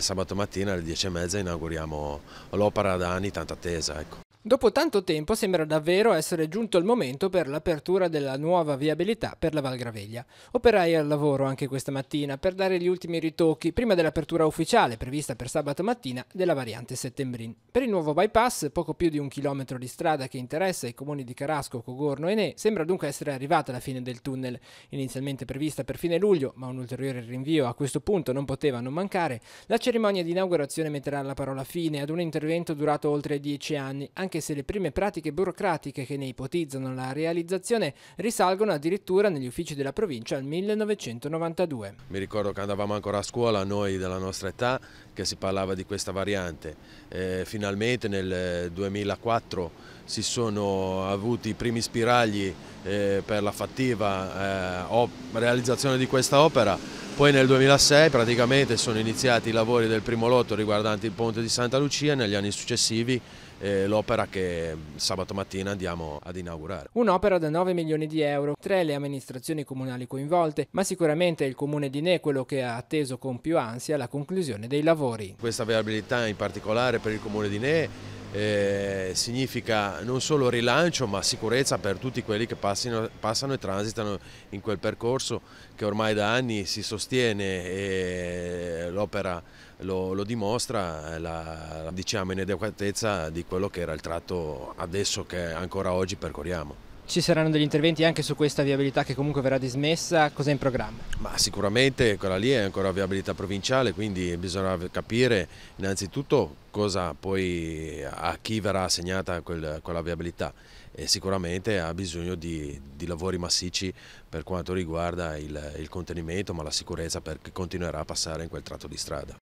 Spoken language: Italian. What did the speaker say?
Sabato mattina alle 10.30 inauguriamo l'opera da anni tanta attesa. Ecco. Dopo tanto tempo sembra davvero essere giunto il momento per l'apertura della nuova viabilità per la Val Graveglia. Operai al lavoro anche questa mattina per dare gli ultimi ritocchi prima dell'apertura ufficiale prevista per sabato mattina della variante Settembrin. Per il nuovo bypass, poco più di un chilometro di strada che interessa i comuni di Carasco, Cogorno e Ne, sembra dunque essere arrivata la fine del tunnel. Inizialmente prevista per fine luglio, ma un ulteriore rinvio a questo punto non poteva non mancare, la cerimonia di inaugurazione metterà la parola fine ad un intervento durato oltre dieci anni, anche anche se le prime pratiche burocratiche che ne ipotizzano la realizzazione risalgono addirittura negli uffici della provincia al 1992. Mi ricordo che andavamo ancora a scuola, noi della nostra età, che si parlava di questa variante. Eh, finalmente nel 2004 eh, si sono avuti i primi spiragli eh, per la fattiva eh, realizzazione di questa opera, poi nel 2006 praticamente sono iniziati i lavori del primo lotto riguardanti il ponte di Santa Lucia e negli anni successivi eh, l'opera che sabato mattina andiamo ad inaugurare. Un'opera da 9 milioni di euro, tre le amministrazioni comunali coinvolte, ma sicuramente il comune di Ne quello che ha atteso con più ansia la conclusione dei lavori lavori. Questa viabilità in particolare per il Comune di Ne eh, significa non solo rilancio ma sicurezza per tutti quelli che passino, passano e transitano in quel percorso che ormai da anni si sostiene e l'opera lo, lo, dimostra, la, la diciamo inadeguatezza di quello che era il tratto adesso che ancora oggi percorriamo. Ci saranno degli interventi anche su questa viabilità che comunque verrà dismessa, cos'è in programma? Ma sicuramente quella lì è ancora viabilità provinciale, quindi bisogna capire innanzitutto cosa poi a chi verrà assegnata quel, quella viabilità e sicuramente ha bisogno di, di lavori massicci per quanto riguarda il, il contenimento ma la sicurezza perché continuerà a passare in quel tratto di strada.